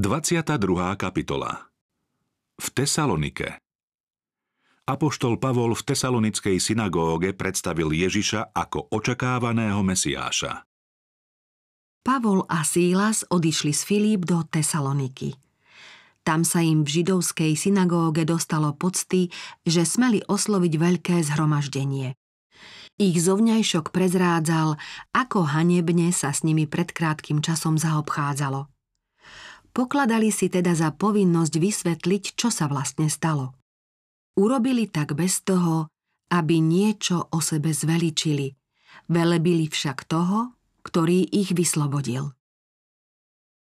22. kapitola V Tesalonike Apoštol Pavol v tesalonickej synagóge predstavil Ježiša ako očakávaného Mesiáša. Pavol a Sílas odišli z Filip do Tesaloniky. Tam sa im v židovskej synagóge dostalo pocty, že smeli osloviť veľké zhromaždenie. Ich zovňajšok prezrádzal, ako hanebne sa s nimi pred krátkým časom zaobchádzalo – Pokladali si teda za povinnosť vysvetliť, čo sa vlastne stalo. Urobili tak bez toho, aby niečo o sebe zveličili, velebili však toho, ktorý ich vyslobodil.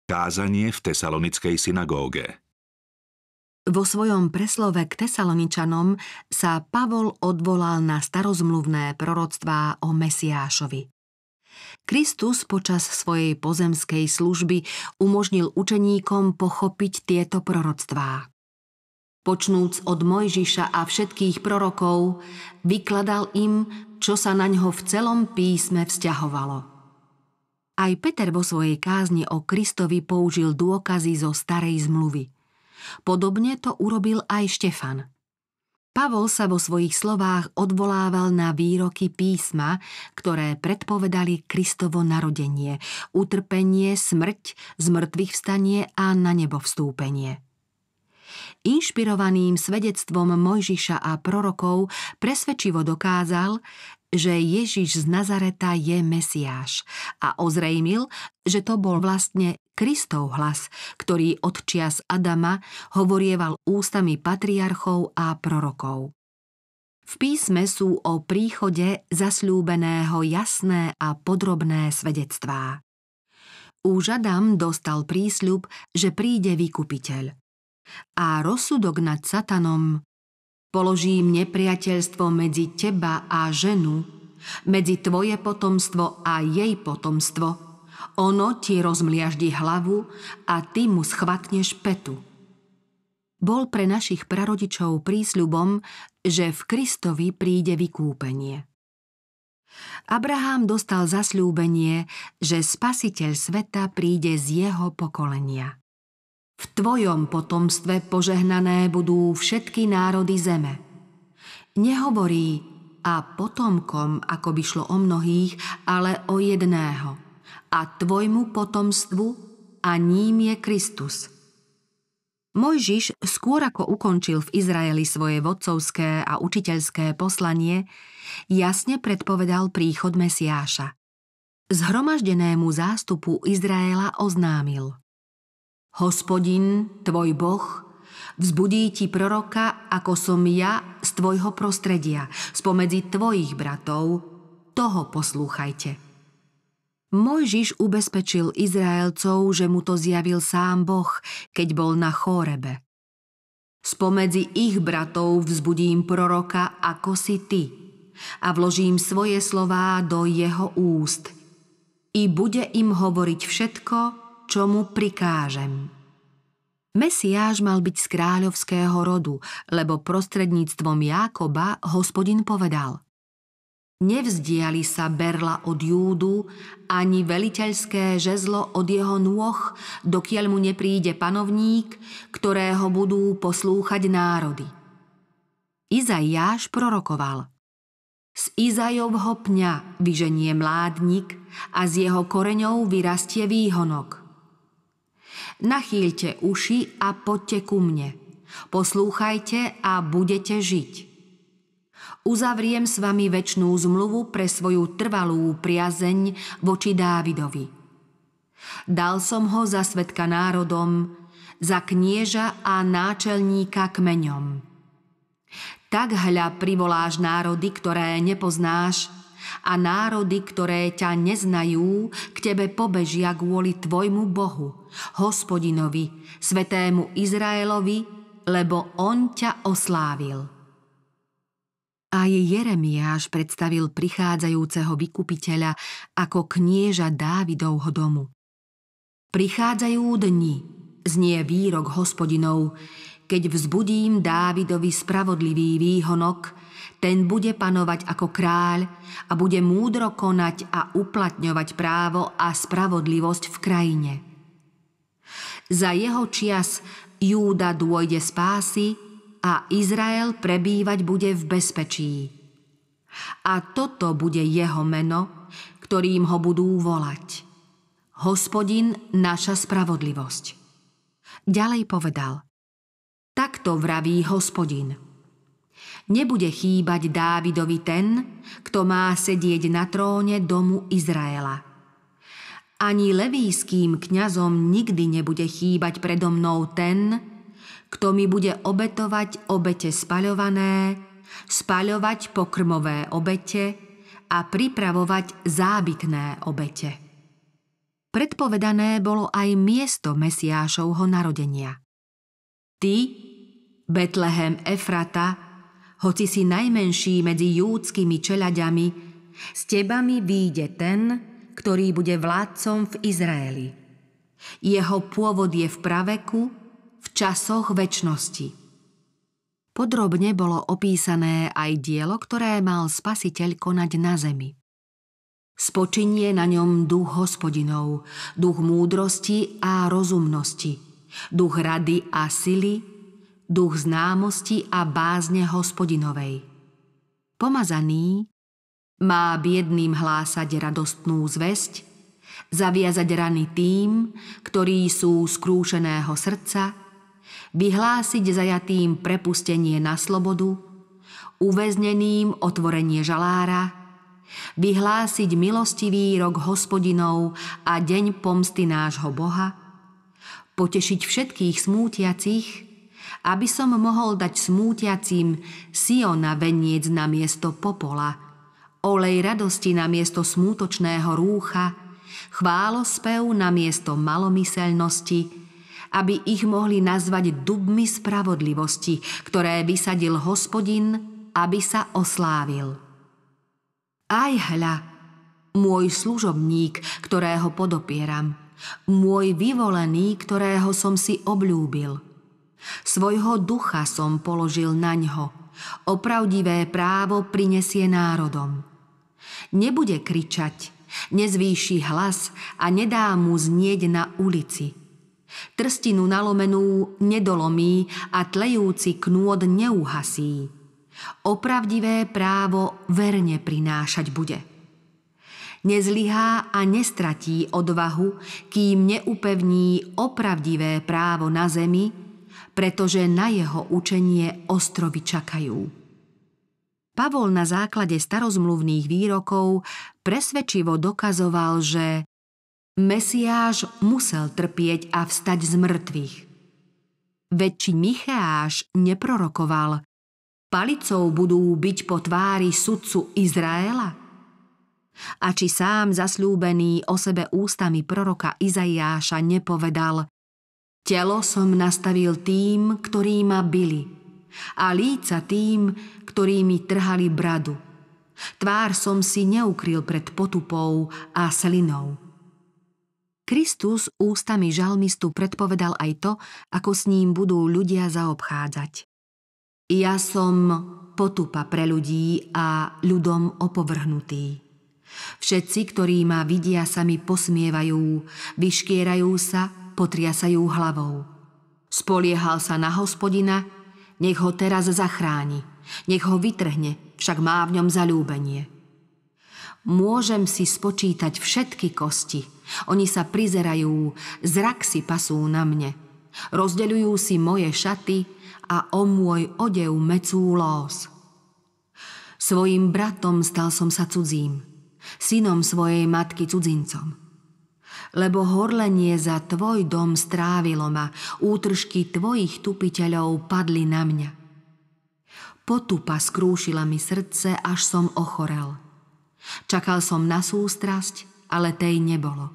Kázanie v tesalonickej synagóge vo svojom preslove k Tesaloničanom sa Pavol odvolal na starozmluvné proroctvá o Mesiášovi. Kristus počas svojej pozemskej služby umožnil učeníkom pochopiť tieto proroctvá. Počnúc od Mojžiša a všetkých prorokov, vykladal im, čo sa na ňo v celom písme vzťahovalo. Aj Peter vo svojej kázni o Kristovi použil dôkazy zo starej zmluvy. Podobne to urobil aj Štefan – Pavol sa vo svojich slovách odvolával na výroky písma, ktoré predpovedali Kristovo narodenie, utrpenie, smrť, zmrtvých vstanie a na nebo vstúpenie. Inšpirovaným svedectvom Mojžiša a prorokov presvedčivo dokázal, že Ježiš z Nazareta je Mesiáš a ozrejmil, že to bol vlastne Kristov hlas, ktorý od čias Adama hovorieval ústami patriarchov a prorokov. V písme sú o príchode zasľúbeného jasné a podrobné svedectvá. Už Adam dostal prísľub, že príde vykupiteľ. A rozsudok nad Satanom Položím nepriateľstvo medzi teba a ženu, medzi tvoje potomstvo a jej potomstvo – ono ti rozmliaždi hlavu a ty mu schvatneš petu. Bol pre našich prarodičov prísľubom, že v Kristovi príde vykúpenie. Abraham dostal zasľúbenie, že spasiteľ sveta príde z jeho pokolenia. V tvojom potomstve požehnané budú všetky národy zeme. Nehovorí a potomkom, ako by šlo o mnohých, ale o jedného – a tvojmu potomstvu a ním je Kristus. Mojžiš skôr ako ukončil v Izraeli svoje vodcovské a učiteľské poslanie, jasne predpovedal príchod Mesiáša. Zhromaždenému zástupu Izraela oznámil. Hospodin, tvoj Boh, vzbudí ti proroka, ako som ja z tvojho prostredia, spomedzi tvojich bratov, toho poslúchajte. Mojžiš ubezpečil Izraelcov, že mu to zjavil sám Boh, keď bol na Chórebe. Spomedzi ich bratov vzbudím proroka, ako si ty, a vložím svoje slová do jeho úst. I bude im hovoriť všetko, čo mu prikážem. Mesiáš mal byť z kráľovského rodu, lebo prostredníctvom Jákoba hospodin povedal – Nevzdiali sa berla od Júdu, ani veliteľské žezlo od jeho nôh, dokiaľ mu nepríde panovník, ktorého budú poslúchať národy. Izajáš prorokoval. Z Izajovho pňa vyženie mládnik a z jeho koreňov vyrastie výhonok. Nachýlte uši a poďte ku mne. Poslúchajte a budete žiť uzavriem s vami väčšnú zmluvu pre svoju trvalú priazeň voči Dávidovi. Dal som ho za svetka národom, za knieža a náčelníka kmeňom. Tak hľa privoláš národy, ktoré nepoznáš, a národy, ktoré ťa neznajú, k tebe pobežia kvôli tvojmu Bohu, hospodinovi, svetému Izraelovi, lebo on ťa oslávil. Aj Jeremiáš predstavil prichádzajúceho vykupiteľa ako knieža Dávidovho domu. Prichádzajú dni, znie výrok hospodinov, keď vzbudím Dávidovi spravodlivý výhonok, ten bude panovať ako kráľ a bude múdro konať a uplatňovať právo a spravodlivosť v krajine. Za jeho čias Júda dôjde spásy a Izrael prebývať bude v bezpečí. A toto bude jeho meno, ktorým ho budú volať. Hospodin, naša spravodlivosť. Ďalej povedal. Takto vraví hospodin. Nebude chýbať Dávidovi ten, kto má sedieť na tróne domu Izraela. Ani levýským kňazom nikdy nebude chýbať predo mnou ten, kto mi bude obetovať obete spaľované, spaľovať pokrmové obete a pripravovať zábytné obete. Predpovedané bolo aj miesto Mesiášovho narodenia. Ty, Betlehem Efrata, hoci si najmenší medzi júdskými čelaďami, s tebami výjde ten, ktorý bude vládcom v Izraeli. Jeho pôvod je v praveku, časoch väčnosti. Podrobne bolo opísané aj dielo, ktoré mal spasiteľ konať na zemi. Spočinie na ňom duch hospodinov, duch múdrosti a rozumnosti, duch rady a sily, duch známosti a bázne hospodinovej. Pomazaný má biedným hlásať radostnú zväzť, zaviazať rany tým, ktorí sú skrúšeného srdca – vyhlásiť zajatým prepustenie na slobodu, uväzneným otvorenie žalára, vyhlásiť milostivý rok hospodinov a deň pomsty nášho Boha, potešiť všetkých smútiacich, aby som mohol dať smútiacim Siona veniec na miesto popola, olej radosti na miesto smútočného rúcha, chválospev na miesto malomyselnosti, aby ich mohli nazvať dubmi spravodlivosti, ktoré vysadil hospodin, aby sa oslávil. Aj hľa, môj služobník, ktorého podopieram, môj vyvolený, ktorého som si obľúbil. Svojho ducha som položil na ňo, opravdivé právo prinesie národom. Nebude kričať, nezvýši hlas a nedá mu znieť na ulici – Trstinu nalomenú nedolomí a tlejúci knôd neuhasí. Opravdivé právo verne prinášať bude. Nezlyhá a nestratí odvahu, kým neupevní opravdivé právo na zemi, pretože na jeho učenie ostrovy čakajú. Pavol na základe starozmluvných výrokov presvedčivo dokazoval, že Mesiáš musel trpieť a vstať z mŕtvych. Veď či Micháš neprorokoval, palicou budú byť po tvári sudcu Izraela? A či sám zasľúbený o sebe ústami proroka Izaiáša nepovedal Telo som nastavil tým, ktorí ma byli, a líca tým, ktorí mi trhali bradu. Tvár som si neukryl pred potupou a slinou. Kristus ústami žalmistu predpovedal aj to, ako s ním budú ľudia zaobchádzať. Ja som potupa pre ľudí a ľudom opovrhnutý. Všetci, ktorí ma vidia, sa mi posmievajú, vyškierajú sa, potriasajú hlavou. Spoliehal sa na hospodina, nech ho teraz zachráni, nech ho vytrhne, však má v ňom zalúbenie. Môžem si spočítať všetky kosti – oni sa prizerajú, zrak si pasú na mne. Rozdeľujú si moje šaty a o môj odev mecú los. Svojim bratom stal som sa cudzím, synom svojej matky cudzincom. Lebo horlenie za tvoj dom strávilo ma, útržky tvojich tupiteľov padli na mňa. Potupa skrúšila mi srdce, až som ochorel. Čakal som na sústrasť, ale tej nebolo.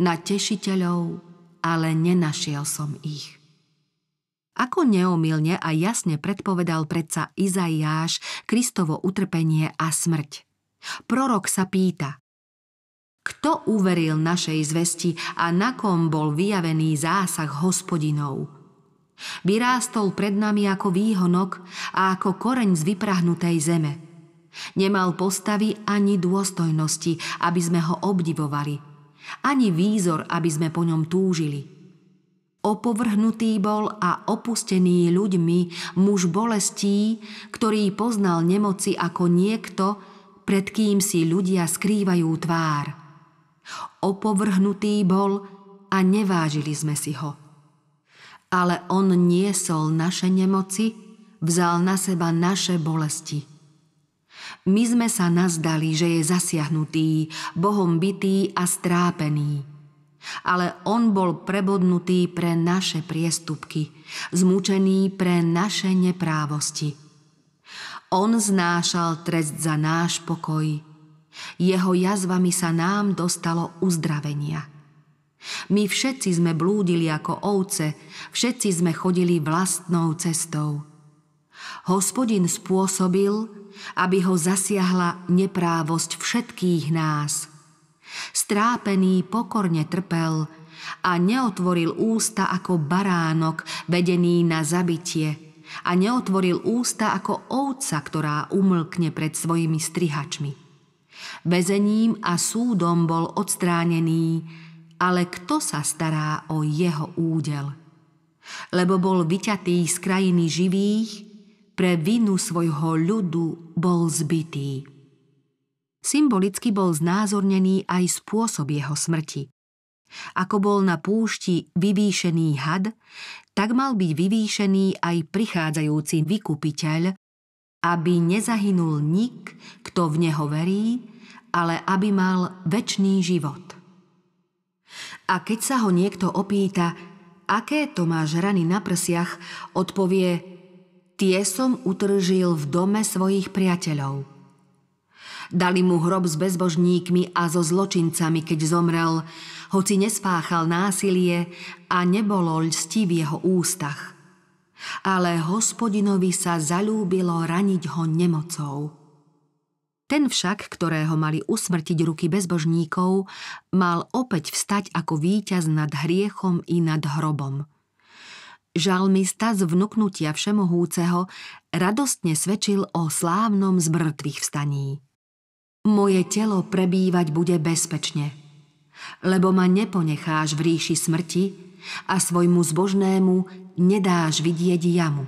Na tešiteľov, ale nenašiel som ich. Ako neomilne a jasne predpovedal predsa Izaiáš Kristovo utrpenie a smrť. Prorok sa pýta, kto uveril našej zvesti a na kom bol vyjavený zásah hospodinov? Vyrástol pred nami ako výhonok a ako koreň z vyprahnutej zeme – Nemal postavy ani dôstojnosti, aby sme ho obdivovali, ani výzor, aby sme po ňom túžili. Opovrhnutý bol a opustený ľuďmi, muž bolestí, ktorý poznal nemoci ako niekto, pred kým si ľudia skrývajú tvár. Opovrhnutý bol a nevážili sme si ho. Ale on niesol naše nemoci, vzal na seba naše bolesti. My sme sa nazdali, že je zasiahnutý, Bohom bitý a strápený. Ale on bol prebodnutý pre naše priestupky, zmučený pre naše neprávosti. On znášal trest za náš pokoj. Jeho jazvami sa nám dostalo uzdravenia. My všetci sme blúdili ako ovce, všetci sme chodili vlastnou cestou Hospodin spôsobil, aby ho zasiahla neprávosť všetkých nás. Strápený pokorne trpel a neotvoril ústa ako baránok vedený na zabitie a neotvoril ústa ako ovca, ktorá umlkne pred svojimi strihačmi. Vezením a súdom bol odstránený, ale kto sa stará o jeho údel? Lebo bol vyťatý z krajiny živých pre vinu svojho ľudu bol zbytý. Symbolicky bol znázornený aj spôsob jeho smrti. Ako bol na púšti vyvýšený had, tak mal byť vyvýšený aj prichádzajúci vykupiteľ, aby nezahynul nik, kto v neho verí, ale aby mal väčší život. A keď sa ho niekto opýta, aké to máš rany na prsiach, odpovie – Tie som utržil v dome svojich priateľov. Dali mu hrob s bezbožníkmi a so zločincami, keď zomrel, hoci nespáchal násilie a nebolo lsti v jeho ústach. Ale hospodinovi sa zalúbilo raniť ho nemocou. Ten však, ktorého mali usmrtiť ruky bezbožníkov, mal opäť vstať ako víťaz nad hriechom i nad hrobom – Žalmista z vnuknutia Všemohúceho radostne svedčil o slávnom z mŕtvych vstaní. Moje telo prebývať bude bezpečne, lebo ma neponecháš v ríši smrti a svojmu zbožnému nedáš vidieť jamu.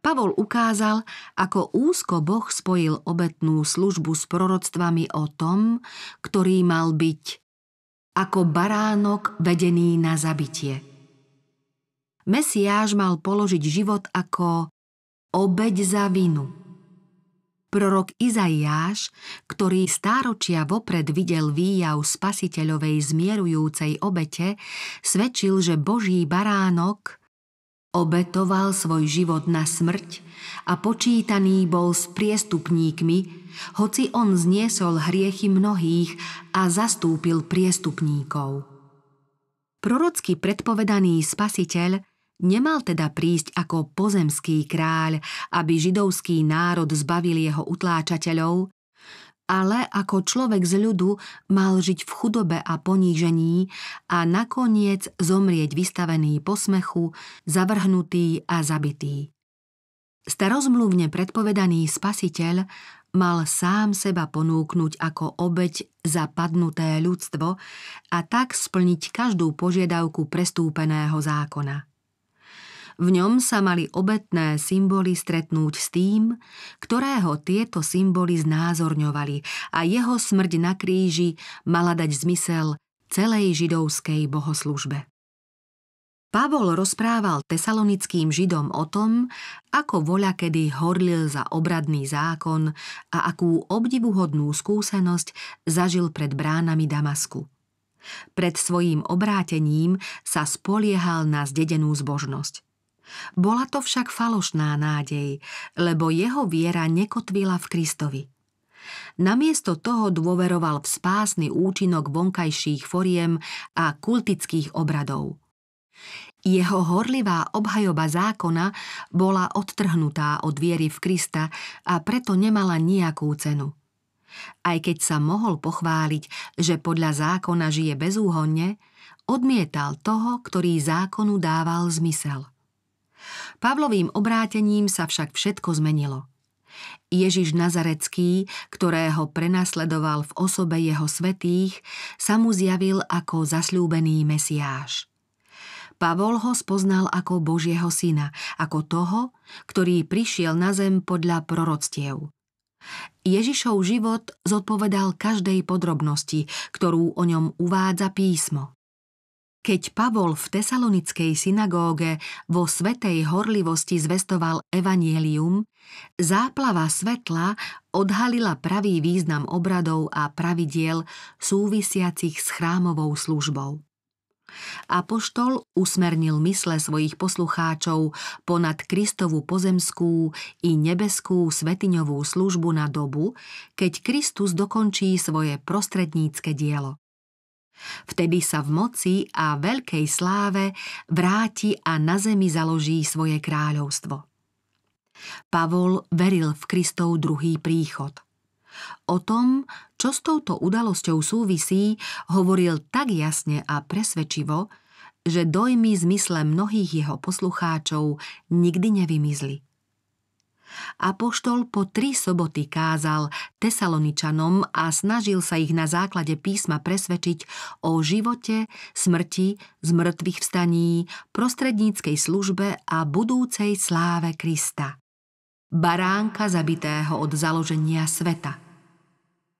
Pavol ukázal, ako úzko Boh spojil obetnú službu s proroctvami o tom, ktorý mal byť ako baránok vedený na zabitie. Mesiáš mal položiť život ako obeď za vinu. Prorok Izaiáš, ktorý stáročia vopred videl výjav spasiteľovej zmierujúcej obete, svedčil, že Boží baránok obetoval svoj život na smrť a počítaný bol s priestupníkmi, hoci on zniesol hriechy mnohých a zastúpil priestupníkov. Prorocky predpovedaný spasiteľ – Nemal teda prísť ako pozemský kráľ, aby židovský národ zbavil jeho utláčateľov, ale ako človek z ľudu mal žiť v chudobe a ponížení a nakoniec zomrieť vystavený posmechu, zavrhnutý a zabitý. Starozmluvne predpovedaný spasiteľ mal sám seba ponúknuť ako obeď za padnuté ľudstvo a tak splniť každú požiadavku prestúpeného zákona. V ňom sa mali obetné symboly stretnúť s tým, ktorého tieto symboly znázorňovali a jeho smrť na kríži mala dať zmysel celej židovskej bohoslužbe. Pavol rozprával tesalonickým židom o tom, ako voľa kedy horlil za obradný zákon a akú obdivuhodnú skúsenosť zažil pred bránami Damasku. Pred svojím obrátením sa spoliehal na zdedenú zbožnosť. Bola to však falošná nádej, lebo jeho viera nekotvila v Kristovi. Namiesto toho dôveroval v spásny účinok vonkajších foriem a kultických obradov. Jeho horlivá obhajoba zákona bola odtrhnutá od viery v Krista a preto nemala nejakú cenu. Aj keď sa mohol pochváliť, že podľa zákona žije bezúhonne, odmietal toho, ktorý zákonu dával zmysel – Pavlovým obrátením sa však všetko zmenilo. Ježiš Nazarecký, ktorého prenasledoval v osobe jeho svetých, sa mu zjavil ako zasľúbený Mesiáš. Pavol ho spoznal ako Božieho syna, ako toho, ktorý prišiel na zem podľa proroctiev. Ježišov život zodpovedal každej podrobnosti, ktorú o ňom uvádza písmo. Keď Pavol v tesalonickej synagóge vo svetej horlivosti zvestoval evanielium, záplava svetla odhalila pravý význam obradov a pravidiel súvisiacich s chrámovou službou. Apoštol usmernil mysle svojich poslucháčov ponad Kristovu pozemskú i nebeskú svetiňovú službu na dobu, keď Kristus dokončí svoje prostrednícke dielo. Vtedy sa v moci a veľkej sláve vráti a na zemi založí svoje kráľovstvo. Pavol veril v Kristov druhý príchod. O tom, čo s touto udalosťou súvisí, hovoril tak jasne a presvedčivo, že dojmy zmysle mnohých jeho poslucháčov nikdy nevymizli. Apoštol po tri soboty kázal Tesaloničanom a snažil sa ich na základe písma presvedčiť o živote, smrti, zmrtvých vstaní, prostredníckej službe a budúcej sláve Krista. Baránka zabitého od založenia sveta –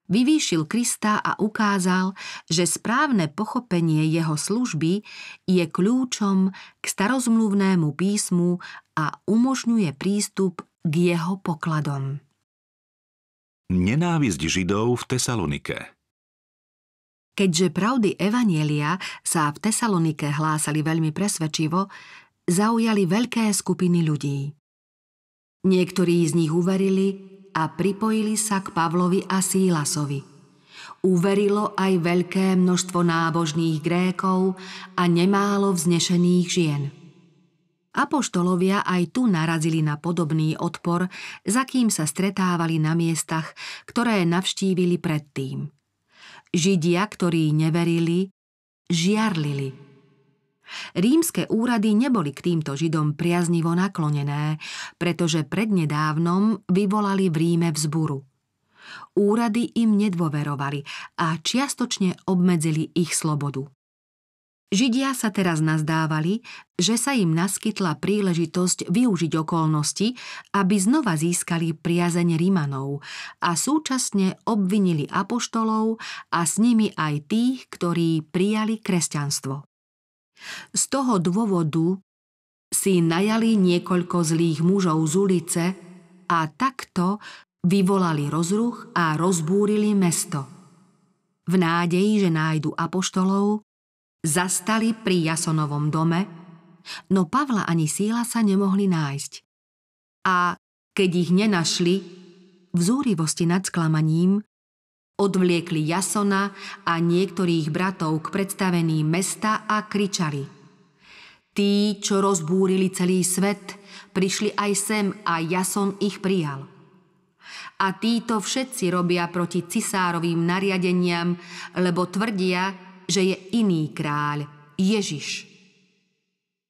Vyvýšil Krista a ukázal, že správne pochopenie jeho služby je kľúčom k starozmluvnému písmu a umožňuje prístup k jeho pokladom. Nenávisť Židov v Tesalonike Keďže pravdy Evanielia sa v Tesalonike hlásali veľmi presvedčivo, zaujali veľké skupiny ľudí. Niektorí z nich uverili, a pripojili sa k Pavlovi a Sílasovi. Uverilo aj veľké množstvo nábožných Grékov a nemálo vznešených žien. Apoštolovia aj tu narazili na podobný odpor, za kým sa stretávali na miestach, ktoré navštívili predtým. Židia, ktorí neverili, žiarlili – Rímske úrady neboli k týmto Židom priaznivo naklonené, pretože prednedávnom vyvolali v Ríme vzburu. Úrady im nedôverovali a čiastočne obmedzili ich slobodu. Židia sa teraz nazdávali, že sa im naskytla príležitosť využiť okolnosti, aby znova získali priazeň Rimanov a súčasne obvinili apoštolov a s nimi aj tých, ktorí prijali kresťanstvo. Z toho dôvodu si najali niekoľko zlých mužov z ulice a takto vyvolali rozruch a rozbúrili mesto. V nádeji, že nájdu apoštolov, zastali pri Jasonovom dome, no Pavla ani Síla sa nemohli nájsť. A keď ich nenašli, v zúrivosti nad sklamaním Odvliekli Jasona a niektorých bratov k predstaveným mesta a kričali. Tí, čo rozbúrili celý svet, prišli aj sem a Jason ich prijal. A títo všetci robia proti cisárovým nariadeniam, lebo tvrdia, že je iný kráľ, Ježiš.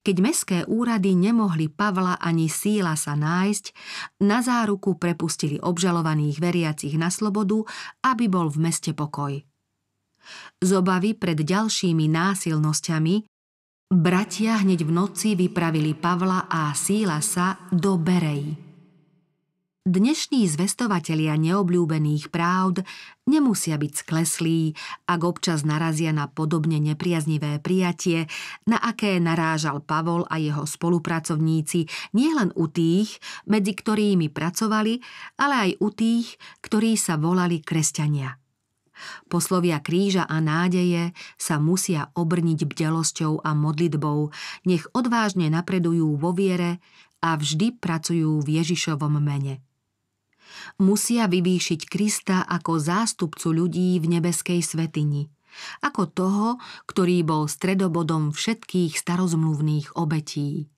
Keď meské úrady nemohli Pavla ani síla sa nájsť, na záruku prepustili obžalovaných veriacich na slobodu, aby bol v meste pokoj. Z obavy pred ďalšími násilnosťami bratia hneď v noci vypravili Pavla a síla sa do Bereji. Dnešní zvestovatelia neobľúbených právd nemusia byť skleslí, ak občas narazia na podobne nepriaznivé prijatie, na aké narážal Pavol a jeho spolupracovníci nielen u tých, medzi ktorými pracovali, ale aj u tých, ktorí sa volali kresťania. Poslovia kríža a nádeje sa musia obrniť bdelosťou a modlitbou, nech odvážne napredujú vo viere a vždy pracujú v Ježišovom mene musia vyvýšiť Krista ako zástupcu ľudí v nebeskej svetini, ako toho, ktorý bol stredobodom všetkých starozmluvných obetí.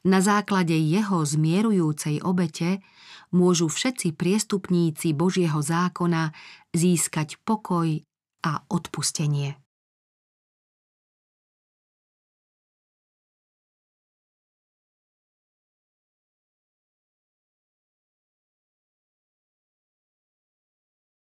Na základe jeho zmierujúcej obete môžu všetci priestupníci Božieho zákona získať pokoj a odpustenie.